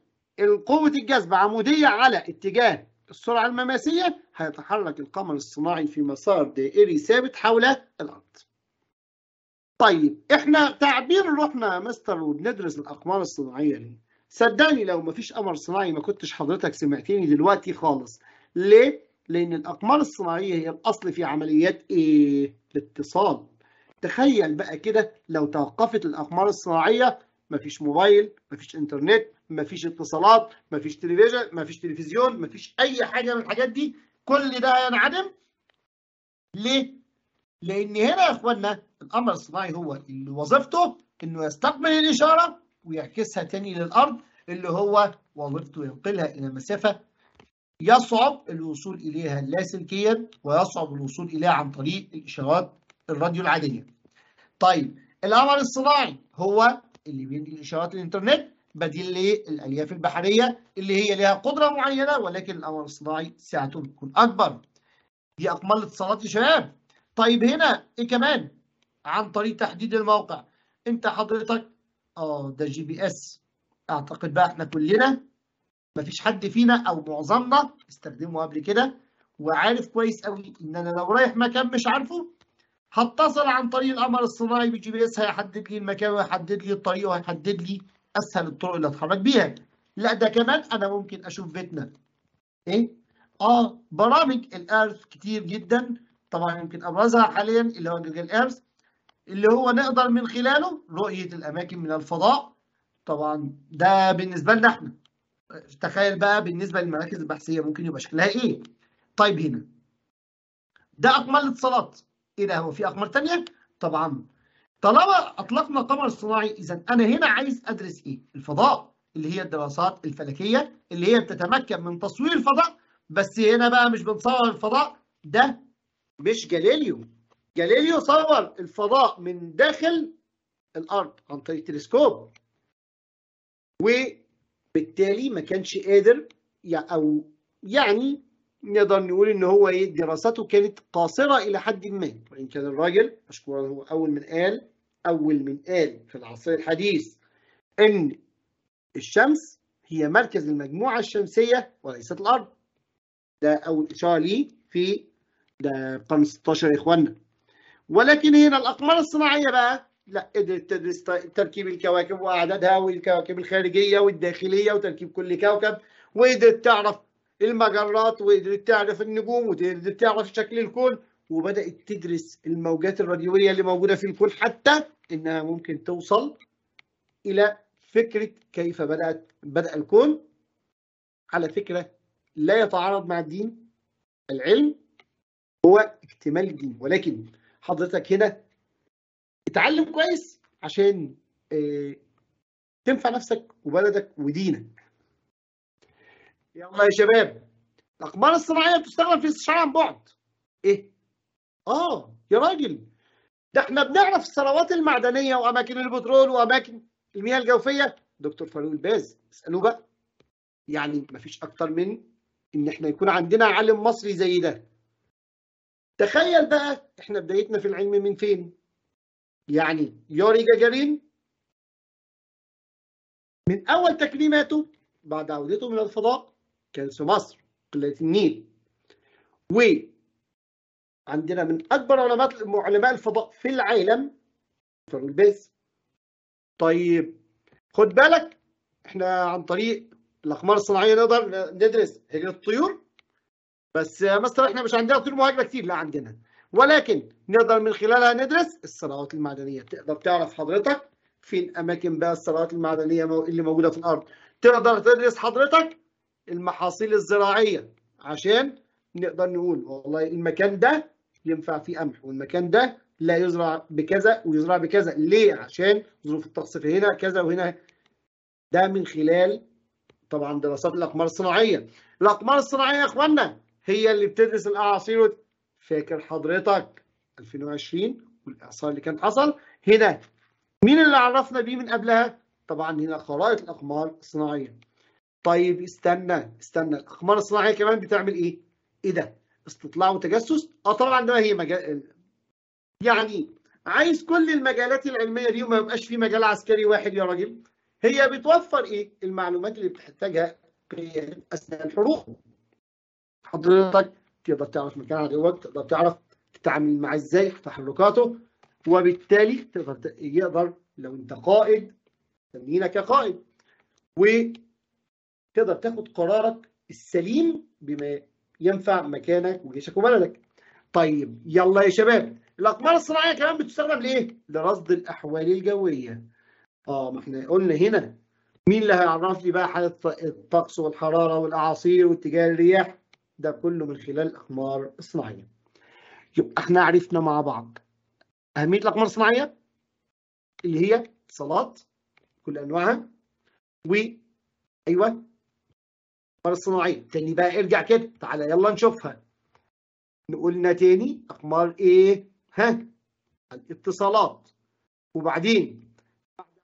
قوة الجذب عمودية على اتجاه السرعة المماسية هيتحرك القمر الصناعي في مسار دائري ثابت حول الأرض طيب احنا تعبير رحنا مستر وبندرس الاقمار الصناعيه ليه؟ صدقني لو ما فيش قمر صناعي ما كنتش حضرتك سمعتني دلوقتي خالص ليه لان الاقمار الصناعيه هي الاصل في عمليات ايه الاتصال تخيل بقى كده لو توقفت الاقمار الصناعيه مفيش موبايل مفيش انترنت مفيش اتصالات مفيش تلفزيون فيش تلفزيون مفيش اي حاجه من الحاجات دي كل ده هينعدم ليه لان هنا يا اخوانا القمر الصناعي هو اللي وظيفته انه يستقبل الاشاره ويعكسها تاني للارض اللي هو وظيفته ينقلها الى مسافه يصعب الوصول اليها لاسلكيا ويصعب الوصول اليها عن طريق الاشارات الراديو العاديه. طيب القمر الصناعي هو اللي بينقل اشارات الانترنت بديل للالياف البحريه اللي هي لها قدره معينه ولكن القمر الصناعي سعته بتكون اكبر. دي اقمار الاتصالات يا شباب طيب هنا ايه كمان عن طريق تحديد الموقع انت حضرتك اه ده جي بي اس اعتقد بقى احنا كلنا مفيش حد فينا او معظمنا استخدمه قبل كده وعارف كويس قوي ان انا لو رايح مكان مش عارفه هتصل عن طريق القمر الصناعي بالجي بي اس هيحدد لي المكان وهيحدد لي الطريق وهيحدد لي اسهل الطرق اللي اتحرك بيها لا ده كمان انا ممكن اشوف فيتنا ايه اه برامج الارث كتير جدا طبعا يمكن ابرزها حاليا اللي هو جوجل ايرث اللي هو نقدر من خلاله رؤيه الاماكن من الفضاء طبعا ده بالنسبه لنا احنا تخيل بقى بالنسبه للمراكز البحثيه ممكن يبقى شكلها ايه طيب هنا ده اقمار الاتصالات ايه ده هو في اقمار ثانيه طبعا طالما اطلقنا قمر صناعي اذا انا هنا عايز ادرس ايه الفضاء اللي هي الدراسات الفلكيه اللي هي بتتمكن من تصوير الفضاء بس هنا بقى مش بنصور الفضاء ده مش جاليليو جاليليو صور الفضاء من داخل الارض عن طريق تلسكوب وبالتالي ما كانش قادر او يعني نقدر نقول ان هو ايه دراسته كانت قاصره الى حد ما وان كان الراجل مشكورا هو اول من قال اول من قال في العصر الحديث ان الشمس هي مركز المجموعه الشمسيه وليست الارض ده اول اشاره ليه في ده رقم 16 يا اخوانا ولكن هنا الاقمار الصناعيه بقى لا قدرت تدرس تركيب الكواكب واعدادها والكواكب الخارجيه والداخليه وتركيب كل كوكب وقدرت تعرف المجرات وقدرت تعرف النجوم وقدرت تعرف شكل الكون وبدات تدرس الموجات الراديويه اللي موجوده في الكون حتى انها ممكن توصل الى فكره كيف بدات بدا الكون على فكره لا يتعارض مع الدين العلم هو اكتمال الدين ولكن حضرتك هنا اتعلم كويس عشان اه تنفع نفسك وبلدك ودينك يلا يا شباب الاقمار الصناعيه بتستخدم في الاستشعار عن بعد ايه اه يا راجل ده احنا بنعرف الثروات المعدنيه واماكن البترول واماكن المياه الجوفيه دكتور فاروق الباز اسالوه بقى يعني ما فيش اكتر من ان احنا يكون عندنا عالم مصري زي ده تخيل بقى احنا بدايتنا في العلم من فين؟ يعني يوري جاجارين من أول تكريماته بعد عودته من الفضاء كان في مصر قلة النيل و عندنا من أكبر علماء علماء الفضاء في العالم بس طيب خد بالك احنا عن طريق الأقمار الصناعية نقدر ندرس هجرة الطيور بس مستر احنا مش عندنا طول مهاجمه كتير لا عندنا ولكن نقدر من خلالها ندرس الثروات المعدنيه تقدر تعرف حضرتك فين اماكن بقى الثروات المعدنيه اللي موجوده في الارض تقدر تدرس حضرتك المحاصيل الزراعيه عشان نقدر نقول والله المكان ده ينفع فيه قمح والمكان ده لا يزرع بكذا ويزرع بكذا ليه عشان ظروف الطقس في هنا كذا وهنا ده من خلال طبعا دراسات الاقمار الصناعيه الاقمار الصناعيه يا اخوانا هي اللي بتدرس الاعاصير فاكر حضرتك 2020 والاعصار اللي كان حصل هنا مين اللي عرفنا بيه من قبلها طبعا هنا خرائط الاقمار الصناعيه طيب استنى استنى الاقمار الصناعيه كمان بتعمل ايه ايه ده استطلاع وتجسس اه طبعا ده هي مجال يعني عايز كل المجالات العلميه دي وما يبقاش في مجال عسكري واحد يا راجل هي بتوفر ايه المعلومات اللي بتحتاجها في اثناء الحروب حضرتك تقدر تعرف مكان عدوك تقدر تعرف تتعامل معاه ازاي تحركاته وبالتالي تقدر يقدر لو انت قائد تمرينك كقائد وتقدر تاخد قرارك السليم بما ينفع مكانك وجيشك وبلدك. طيب يلا يا شباب الاقمار الصناعيه كمان بتستخدم لايه؟ لرصد الاحوال الجويه. اه ما احنا قلنا هنا مين اللي هيعرف لي بقى حاله الطقس والحراره والاعاصير واتجاه الرياح ده كله من خلال الاقمار الصناعيه يبقى احنا عرفنا مع بعض اهميه الاقمار الصناعيه اللي هي اتصالات كل انواعها و ايوه الاقمار الصناعيه تاني بقى ارجع كده تعالى يلا نشوفها نقولنا تاني اقمار ايه ها الاتصالات وبعدين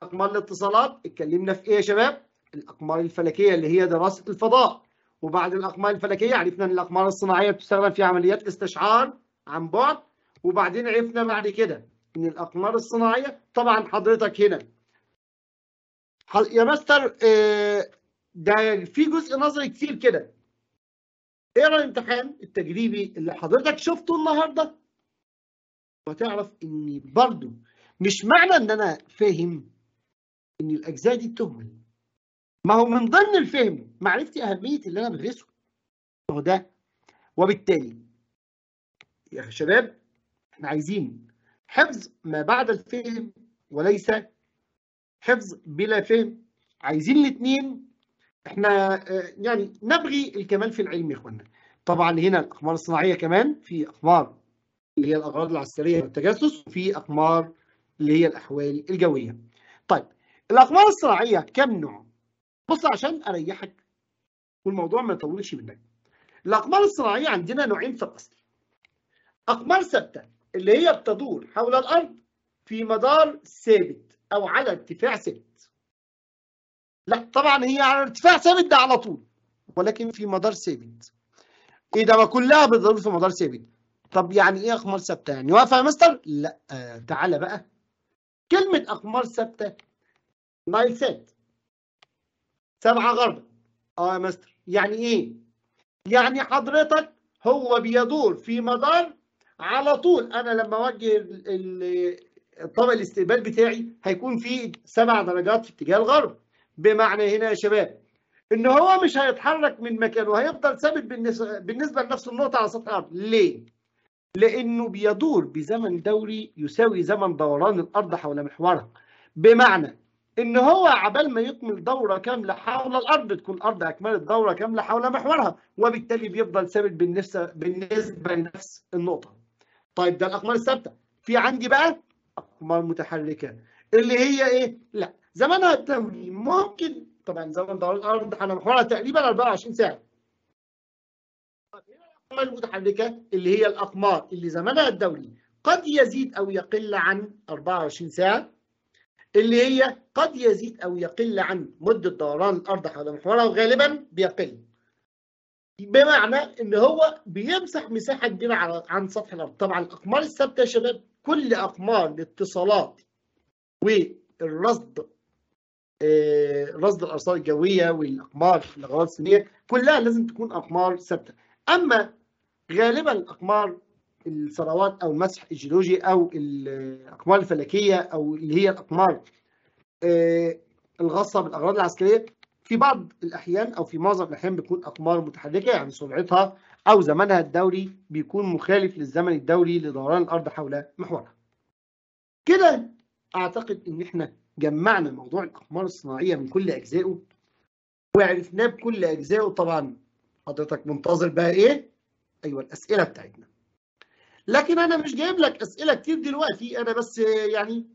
اقمار الاتصالات اتكلمنا في ايه يا شباب الاقمار الفلكيه اللي هي دراسه الفضاء وبعد الأقمار الفلكية يعني عرفنا أن الأقمار الصناعية بتستخدم في عمليات استشعار عن بعد وبعدين عرفنا بعد كده أن الأقمار الصناعية طبعا حضرتك هنا يا مستر آه، ده في جزء نظري كتير كده اقرا إيه الامتحان التجريبي اللي حضرتك شفته النهارده وتعرف ان برضه مش معنى ان انا فاهم ان الاجزاء دي بتهمل ما هو من ضمن الفهم معرفتي اهميه اللي انا بدرسه هو ده وبالتالي يا شباب احنا عايزين حفظ ما بعد الفهم وليس حفظ بلا فهم عايزين الاثنين احنا آه، يعني نبغي الكمال في العلم يا اخوانا طبعا هنا الاقمار الصناعيه كمان في اقمار اللي هي الاغراض العسكريه والتجسس وفي اقمار اللي هي الاحوال الجويه طيب الاقمار الصناعيه كم نوع بص عشان اريحك والموضوع ما يطولش منك الاقمار الصناعيه عندنا نوعين في الاصل اقمار ثابته اللي هي بتدور حول الارض في مدار ثابت او على ارتفاع ثابت لا طبعا هي على ارتفاع ثابت ده على طول ولكن في مدار ثابت ايه ده ما كلها بتدور في مدار ثابت طب يعني ايه اقمار ثابته يعني واقفه يا مستر لا آه تعالى بقى كلمه اقمار ثابته نايل سات سبعة غرب اه يا مستر يعني ايه يعني حضرتك هو بيدور في مدار على طول انا لما اوجه الطبق الاستقبال بتاعي هيكون فيه سبع درجات في اتجاه الغرب بمعنى هنا يا شباب ان هو مش هيتحرك من مكانه هيفضل ثابت بالنسبه لنفس النقطه على سطح الارض ليه لانه بيدور بزمن دوري يساوي زمن دوران الارض حول محورها بمعنى ان هو عبال ما يكمل دوره كامله حول الارض تكون الارض اكملت دوره كامله حول محورها وبالتالي بيفضل ثابت بالنسبه بالنسبه لنفس النقطه. طيب ده الاقمار الثابته في عندي بقى اقمار متحركه اللي هي ايه؟ لا زمانها الدوري ممكن طبعا زمن دوره الارض على محورها تقريبا 24 ساعه. الاقمار المتحركه اللي هي الاقمار اللي زمنها الدوري قد يزيد او يقل عن 24 ساعه اللي هي قد يزيد أو يقل عن مدة دوران الأرض حول محورها وغالبا بيقل بمعنى ان هو بيمسح مساحه كبيره عن سطح الارض طبعا الاقمار الثابته يا شباب كل اقمار الاتصالات والرصد آه، رصد الارصاد الجويه والاقمار الاغراض الصينيه كلها لازم تكون اقمار ثابته اما غالبا الاقمار الثروات او المسح الجيولوجي او الاقمار الفلكيه او اللي هي الاقمار آه، الغاصه بالاغراض العسكريه في بعض الاحيان او في معظم الاحيان بتكون اقمار متحركه يعني سرعتها او زمنها الدوري بيكون مخالف للزمن الدوري لدوران الارض حول محورها. كده اعتقد ان احنا جمعنا موضوع الاقمار الصناعيه من كل اجزائه وعرفناه بكل اجزائه طبعا حضرتك منتظر بقى ايه؟ ايوه الاسئله بتاعتنا. لكن انا مش جايب لك اسئله كتير دلوقتي انا بس يعني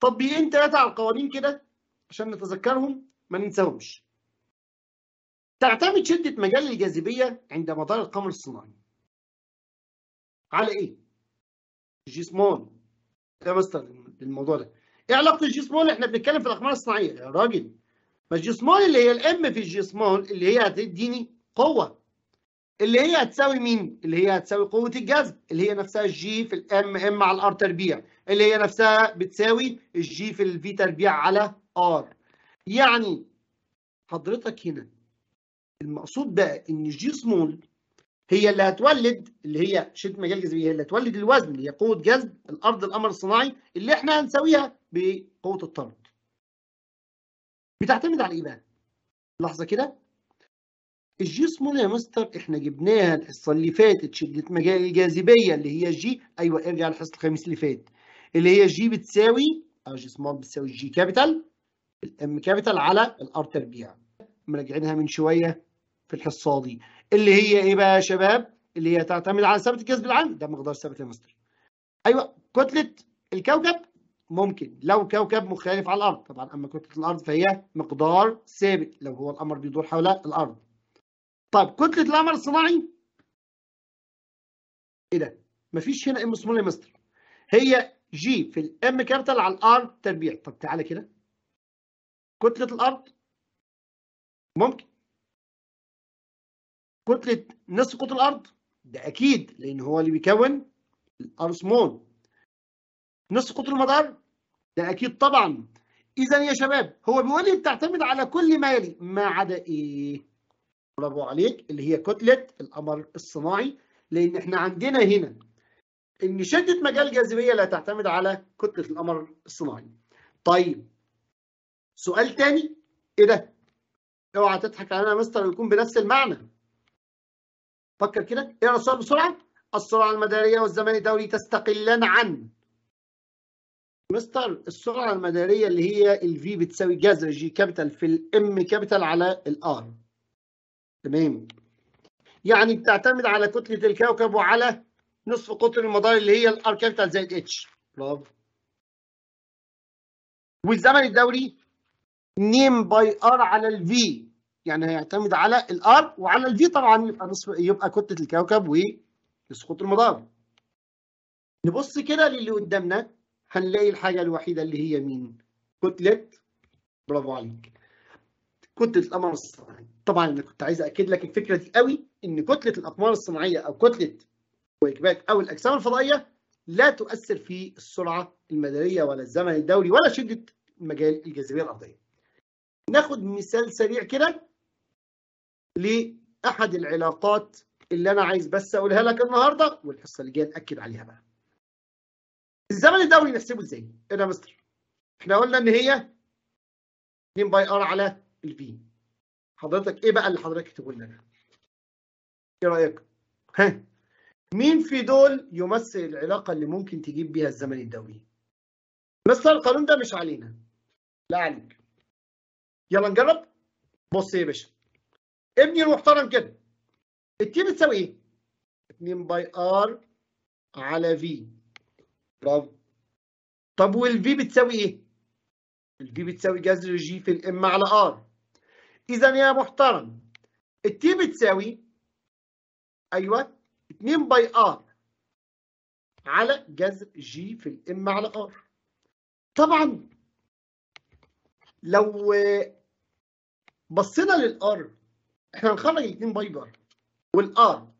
تطبيقين ثلاثه على القوانين كده عشان نتذكرهم ما ننساهمش تعتمد شده مجال الجاذبيه عند مدار القمر الصناعي على ايه الجسمون ده مثلا الموضوع ده ايه علاقه الجسمون احنا بنتكلم في الاقمار الصناعيه يا راجل ما الجسمون اللي هي الام في الجسمون اللي هي هتديني قوه اللي هي هتساوي مين؟ اللي هي هتساوي قوة الجذب اللي هي نفسها الجي في الام ام على الار تربيع اللي هي نفسها بتساوي الجي في الفي تربيع على ار. يعني حضرتك هنا المقصود بقى ان جي سمول هي اللي هتولد اللي هي شده مجال الجاذبيه هي اللي هتولد الوزن اللي هي قوه جذب الارض القمر الصناعي اللي احنا هنساويها بقوه الطرد. بتعتمد على ايه بقى؟ لحظه كده سمول يا مستر احنا جبناها الحصة اللي فاتت شدة مجال الجاذبية اللي هي جي ايوه ارجع للحصه الخميس اللي فات اللي هي جي بتساوي او جي سمول بتساوي جي كابيتال الام كابيتال على الار تربيع مراجعينها من شوية في الحصة دي اللي هي ايه بقى يا شباب اللي هي تعتمد على ثابت الجذب العام ده مقدار ثابت يا مستر ايوه كتلة الكوكب ممكن لو كوكب مختلف على الارض طبعا اما كتله الارض فهي مقدار ثابت لو هو القمر بيدور حول الارض طب كتله القمر الصناعي ايه ده؟ مفيش هنا ام سمول يا مستر هي جي في الام كابيتال على الار تربيع طب تعالى كده كتله الارض ممكن كتله نصف قطر الارض ده اكيد لان هو اللي بيكون الار سمول نصف قطر المدار ده اكيد طبعا اذا يا شباب هو بيقول لي بتعتمد على كل ما يلي ما عدا ايه برافو عليك اللي هي كتله القمر الصناعي لان احنا عندنا هنا ان شده مجال الجاذبيه لا تعتمد على كتله القمر الصناعي. طيب سؤال تاني ايه ده؟ اوعى تضحك علينا يا مستر يكون بنفس المعنى. فكر كده اقرا إيه السؤال بسرعه. السرعه المداريه والزمان الدوري تستقلان عن مستر السرعه المداريه اللي هي الفي بتساوي جذر جي كابيتال في الام كابيتال على الار. تمام يعني بتعتمد على كتله الكوكب وعلى نصف قطر المدار اللي هي الار كابيتال زائد اتش برافو والزمن الدوري نيم باي ار على الفي يعني هيعتمد على الار وعلى الفي طبعا يبقى نصف يبقى كتله الكوكب قطر المدار نبص كده للي قدامنا هنلاقي الحاجه الوحيده اللي هي مين كتله برافو عليك كتله القمر الصناعي طبعا انا كنت عايز اكد لك الفكره دي قوي ان كتله الاقمار الصناعيه او كتله وجبات او الاجسام الفضائيه لا تؤثر في السرعه المداريه ولا الزمن الدوري ولا شده مجال الجاذبيه الارضيه. ناخد مثال سريع كده لاحد العلاقات اللي انا عايز بس اقولها لك النهارده والحصه اللي جايه ناكد عليها بقى. الزمن الدوري نحسبه ازاي؟ ايه ده يا مستر؟ احنا قلنا ان هي 2 باي ار على الفي حضرتك ايه بقى اللي حضرتك تقول لنا ايه رايك ها مين في دول يمثل العلاقه اللي ممكن تجيب بيها الزمن الدولي؟ بس القانون ده مش علينا لا عليك يلا نجرب بص يا باشا ابني المحترم كده التي بتساوي ايه 2 باي ار على في برافو طب والفي بتساوي ايه الفي بتساوي جذر جي في الام على ار إذا يا محترم التي بتساوي أيوه 2 باي آر على جذر جي في الام على ار طبعا لو بصينا للار احنا هنخرج 2 باي بار والار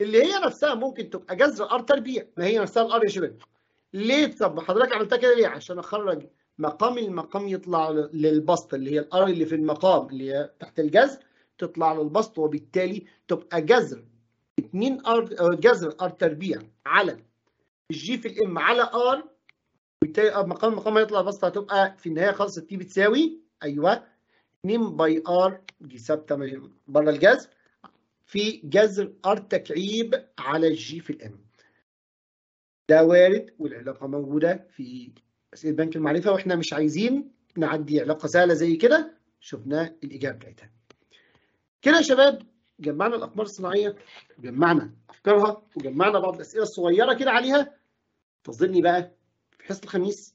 اللي هي نفسها ممكن تبقى جذر ار تربيع ما هي نفسها الار يا شباب ليه طب حضرتك عملتها كده ليه عشان اخرج مقام المقام يطلع للبسط اللي هي الار اللي في المقام اللي هي تحت الجذر تطلع للبسط وبالتالي تبقى جذر 2 ار آه، جذر ار تربيع على الجي في الام على ار وبالتالي آه، مقام المقام هيطلع بسط هتبقى في النهايه خالص التي بتساوي ايوه 2 باي ار دي ثابته بره الجذر في جذر ار تكعيب على الجي في الام ده وارد والعلاقه موجوده في اسئله بنك المعرفه واحنا مش عايزين نعدي علاقه سهله زي كده شفنا الاجابه بتاعتها كده يا شباب جمعنا الاقمار الصناعيه جمعنا افكارها وجمعنا بعض الاسئله الصغيره كده عليها تصدرني بقى في حصه الخميس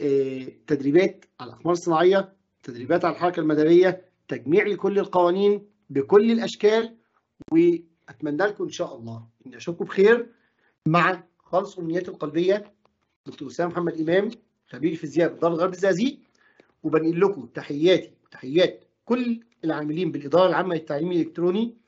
إيه، تدريبات على الاقمار الصناعيه تدريبات على الحركه المداريه تجميع لكل القوانين بكل الاشكال واتمنى لكم ان شاء الله اني اشوفكم بخير مع خالص امنيات القلبيه دكتور اسامه محمد امام خبير فيزياء بالدار الغرب الزقازيق وبنقل لكم تحياتي وتحيات كل العاملين بالاداره العامه للتعليم الالكتروني